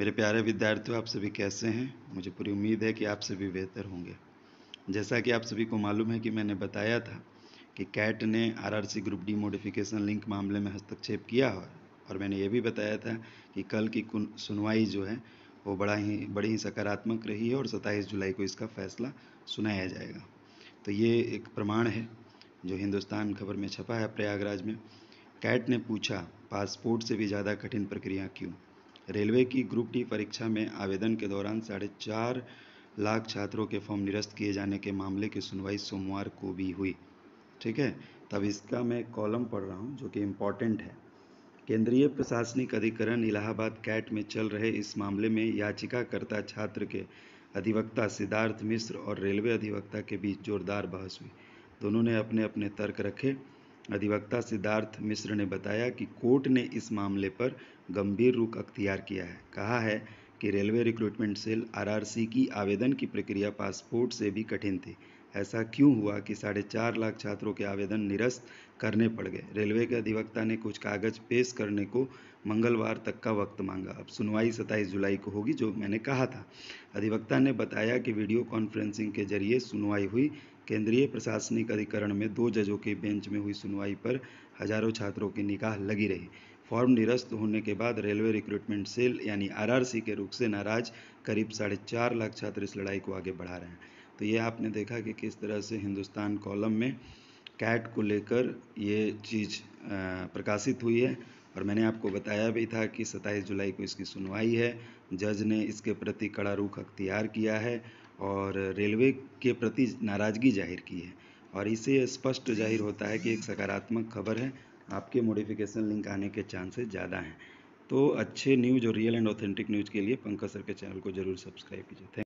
मेरे प्यारे विद्यार्थियों आप सभी कैसे हैं मुझे पूरी उम्मीद है कि आप सभी बेहतर होंगे जैसा कि आप सभी को मालूम है कि मैंने बताया था कि कैट ने RRC group D modification link मामले में हस्तक्षेप किया है और मैंने ये भी बताया था कि कल की सुनवाई जो है वो बड़ा ही बड़ी ही सकारात्मक रही है और सत्ताईस जुलाई को इसका फैसला सुनाया जाएगा तो ये एक प्रमाण है जो हिंदुस्तान खबर में छपा है प्रयागराज में कैट ने पूछा पासपोर्ट से भी ज़्यादा कठिन प्रक्रिया क्यों रेलवे की ग्रुप डी परीक्षा में आवेदन के दौरान साढ़े चार लाख छात्रों के फॉर्म निरस्त किए जाने के मामले की सुनवाई सोमवार को भी हुई ठीक है तब इसका मैं कॉलम पढ़ रहा हूँ जो कि इम्पॉर्टेंट है केंद्रीय प्रशासनिक अधिकरण इलाहाबाद कैट में चल रहे इस मामले में याचिकाकर्ता छात्र के अधिवक्ता सिद्धार्थ मिश्र और रेलवे अधिवक्ता के बीच जोरदार बहस हुई दोनों ने अपने अपने तर्क रखे अधिवक्ता सिद्धार्थ मिश्र ने बताया कि कोर्ट ने इस मामले पर गंभीर रुख अख्तियार किया है कहा है कि रेलवे रिक्रूटमेंट सेल आरआरसी की आवेदन की प्रक्रिया पासपोर्ट से भी कठिन थी ऐसा क्यों हुआ कि साढ़े चार लाख छात्रों के आवेदन निरस्त करने पड़ गए रेलवे के अधिवक्ता ने कुछ कागज पेश करने को मंगलवार तक का वक्त मांगा अब सुनवाई 27 जुलाई को होगी जो मैंने कहा था अधिवक्ता ने बताया कि वीडियो कॉन्फ्रेंसिंग के जरिए सुनवाई हुई केंद्रीय प्रशासनिक अधिकरण में दो जजों के बेंच में हुई सुनवाई पर हजारों छात्रों की निकाह लगी रही फॉर्म निरस्त होने के बाद रेलवे रिक्रूटमेंट सेल यानी आरआरसी के रुख से नाराज करीब साढ़े चार लाख छात्र इस लड़ाई को आगे बढ़ा रहे हैं तो ये आपने देखा कि किस तरह से हिंदुस्तान कॉलम में कैट को लेकर ये चीज़ प्रकाशित हुई है और मैंने आपको बताया भी था कि 27 जुलाई को इसकी सुनवाई है जज ने इसके प्रति कड़ा रुख अख्तियार किया है और रेलवे के प्रति नाराज़गी जाहिर की है और इसे स्पष्ट जाहिर होता है कि एक सकारात्मक खबर है आपके मोडिफिकेशन लिंक आने के चांसेस ज़्यादा हैं तो अच्छे न्यूज़ और रियल एंड ऑथेंटिक न्यूज़ के लिए पंकज सर के चैनल को जरूर सब्सक्राइब कीजिए थैंक